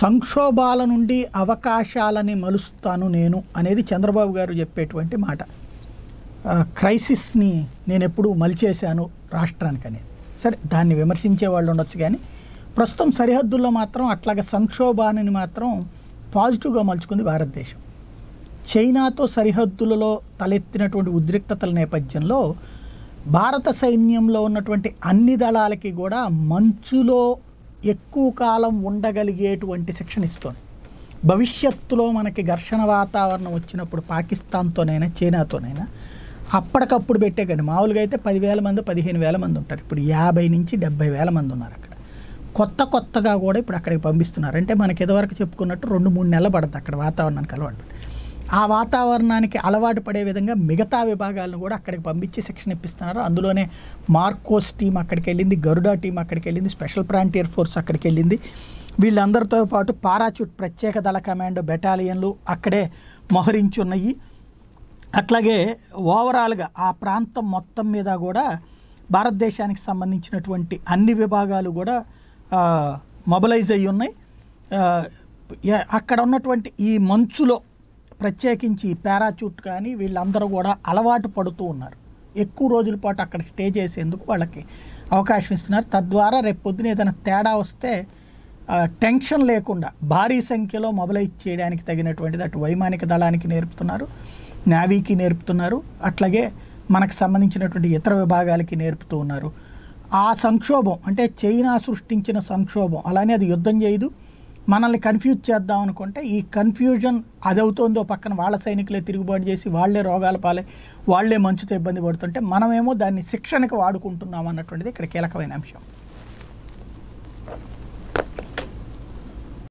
సంక్షోభాల నుండి అవకాశాలని మలుస్తాను నేను అనేది చంద్రబాబు గారు చెప్పేటువంటి మాట క్రైసిస్ని నేను ఎప్పుడూ మలిచేశాను రాష్ట్రానికి అనేది సరే దాన్ని విమర్శించే వాళ్ళు ఉండొచ్చు కానీ ప్రస్తుతం సరిహద్దుల్లో మాత్రం అట్లాగే సంక్షోభాన్ని మాత్రం పాజిటివ్గా మలుచుకుంది భారతదేశం చైనాతో సరిహద్దులలో తలెత్తినటువంటి ఉద్రిక్తతల నేపథ్యంలో భారత సైన్యంలో ఉన్నటువంటి అన్ని దళాలకి కూడా మంచులో ఎక్కువ కాలం ఉండగలిగేటువంటి శిక్షణ ఇస్తుంది భవిష్యత్తులో మనకి ఘర్షణ వాతావరణం వచ్చినప్పుడు పాకిస్తాన్తోనైనా చైనాతోనైనా అప్పటికప్పుడు పెట్టేకండి మామూలుగా అయితే పదివేల మంది పదిహేను వేల మంది ఉంటారు ఇప్పుడు యాభై నుంచి డెబ్బై వేల మంది ఉన్నారు అక్కడ కొత్త కొత్తగా కూడా ఇప్పుడు అక్కడికి పంపిస్తున్నారు అంటే మనకి ఇదివరకు చెప్పుకున్నట్టు రెండు మూడు నెలలు పడుతుంది అక్కడ వాతావరణానికి అలవాటు ఆ వాతావరణానికి అలవాటు పడే విధంగా మిగతా విభాగాలను కూడా అక్కడికి పంపించి శిక్షణ ఇప్పిస్తున్నారు అందులోనే మార్కోస్ టీం అక్కడికి వెళ్ళింది గరుడా టీం అక్కడికి వెళ్ళింది స్పెషల్ ఫ్రాంటియర్ ఫోర్స్ అక్కడికి వెళ్ళింది వీళ్ళందరితో పాటు పారాచూట్ ప్రత్యేక దళ కమాండో బెటాలియన్లు అక్కడే మొహరించున్నాయి అట్లాగే ఓవరాల్గా ఆ ప్రాంతం మొత్తం మీద కూడా భారతదేశానికి సంబంధించినటువంటి అన్ని విభాగాలు కూడా మొబలైజ్ అయి ఉన్నాయి అక్కడ ఉన్నటువంటి ఈ మంచులో ప్రత్యేకించి పారాచూట్ కానీ వీళ్ళందరూ కూడా అలవాటు పడుతూ ఉన్నారు ఎక్కువ రోజుల పాటు అక్కడ స్టే చేసేందుకు వాళ్ళకి అవకాశం ఇస్తున్నారు తద్వారా రేపు పొద్దున ఏదైనా తేడా వస్తే టెన్షన్ లేకుండా భారీ సంఖ్యలో మొబలైజ్ చేయడానికి తగినటువంటిది అటు వైమానిక దళానికి నేర్పుతున్నారు నావీకి నేర్పుతున్నారు అట్లాగే మనకు సంబంధించినటువంటి ఇతర విభాగాలకి నేర్పుతూ ఉన్నారు ఆ సంక్షోభం అంటే చైనా సృష్టించిన సంక్షోభం అలానే అది యుద్ధం చేయదు మనల్ని కన్ఫ్యూజ్ చేద్దాం అనుకుంటే ఈ కన్ఫ్యూజన్ అదవుతుందో పక్కన వాళ్ళ సైనికులే తిరుగుబాటు చేసి వాళ్లే రోగాల పాలై వాళ్లే మంచుతో ఇబ్బంది పడుతుంటే మనమేమో దాన్ని శిక్షణకు వాడుకుంటున్నాం అన్నటువంటిది ఇక్కడ కీలకమైన అంశం